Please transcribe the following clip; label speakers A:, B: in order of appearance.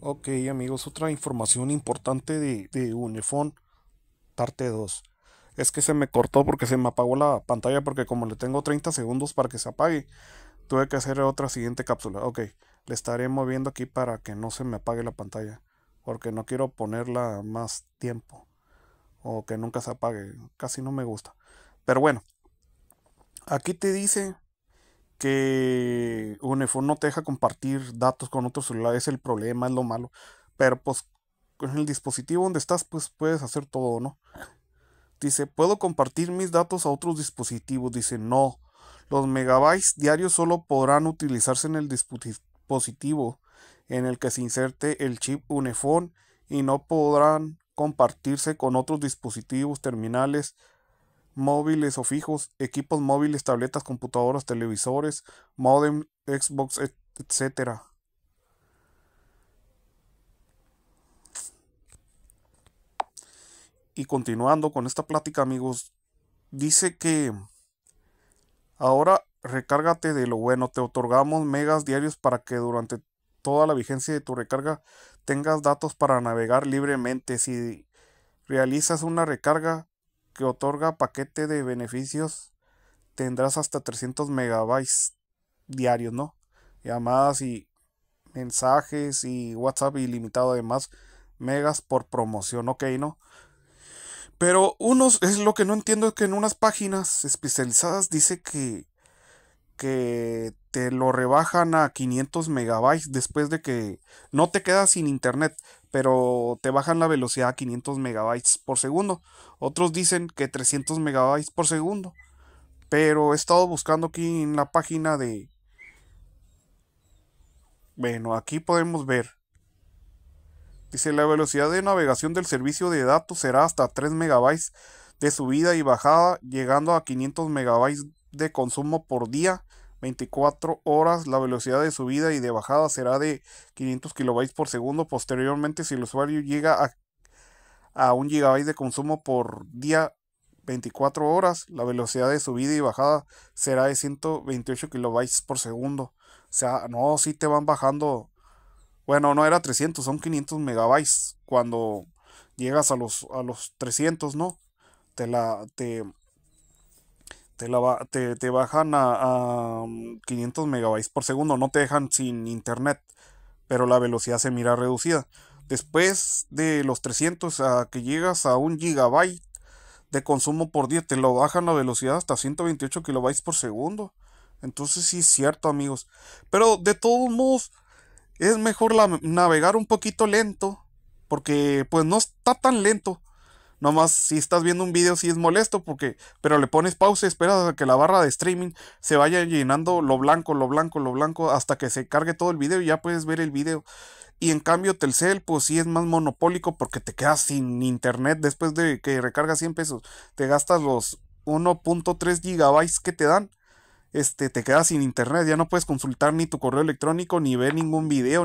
A: Ok amigos, otra información importante de, de Unifón parte 2. Es que se me cortó porque se me apagó la pantalla porque como le tengo 30 segundos para que se apague, tuve que hacer otra siguiente cápsula. Ok, le estaré moviendo aquí para que no se me apague la pantalla porque no quiero ponerla más tiempo o que nunca se apague. Casi no me gusta. Pero bueno, aquí te dice que Unifone no te deja compartir datos con otros celulares es el problema, es lo malo. Pero pues con el dispositivo donde estás, pues puedes hacer todo, ¿no? Dice, ¿puedo compartir mis datos a otros dispositivos? Dice, no. Los megabytes diarios solo podrán utilizarse en el dispositivo en el que se inserte el chip UNEFON y no podrán compartirse con otros dispositivos, terminales, móviles o fijos, equipos móviles, tabletas, computadoras, televisores, modem, Xbox, etc. Y continuando con esta plática, amigos, dice que ahora recárgate de lo bueno, te otorgamos megas diarios para que durante toda la vigencia de tu recarga tengas datos para navegar libremente. Si realizas una recarga, que otorga paquete de beneficios tendrás hasta 300 megabytes diarios, ¿no? Llamadas y mensajes y WhatsApp ilimitado además megas por promoción, ok, ¿no? Pero unos, es lo que no entiendo, es que en unas páginas especializadas dice que, que te lo rebajan a 500 megabytes después de que no te quedas sin internet, pero te bajan la velocidad a 500 megabytes por segundo. Otros dicen que 300 megabytes por segundo. Pero he estado buscando aquí en la página de... Bueno, aquí podemos ver. Dice la velocidad de navegación del servicio de datos será hasta 3 megabytes de subida y bajada, llegando a 500 megabytes de consumo por día 24 horas. La velocidad de subida y de bajada será de 500 kilobytes por segundo. Posteriormente, si el usuario llega a, un gigabyte de consumo por día 24 horas, la velocidad de subida y bajada será de 128 kilobytes por segundo. O sea, no, si te van bajando. Bueno, no era 300, son 500 megabytes. Cuando llegas a los, a los 300, ¿no? Te la, te, te, te, bajan a, 500 mm, megabytes por segundo, no te dejan sin internet, pero la velocidad se mira reducida. Después de los 300 a que llegas a un gigabyte de consumo por día, te lo bajan la velocidad hasta 128 kilobytes por segundo. Entonces sí es cierto amigos, pero de todos modos es mejor la, navegar un poquito lento, porque pues no está tan lento, no más si estás viendo un video si es molesto porque, pero le pones pausa, esperas a que la barra de streaming se vaya llenando lo blanco, lo blanco, lo blanco hasta que se cargue todo el video y ya puedes ver el video. Y en cambio Telcel pues sí es más monopólico porque te quedas sin internet después de que recargas 100 pesos, te gastas los 1.3 gigabytes que te dan. Este, te quedas sin internet, ya no puedes consultar ni tu correo electrónico, ni ver ningún video, ni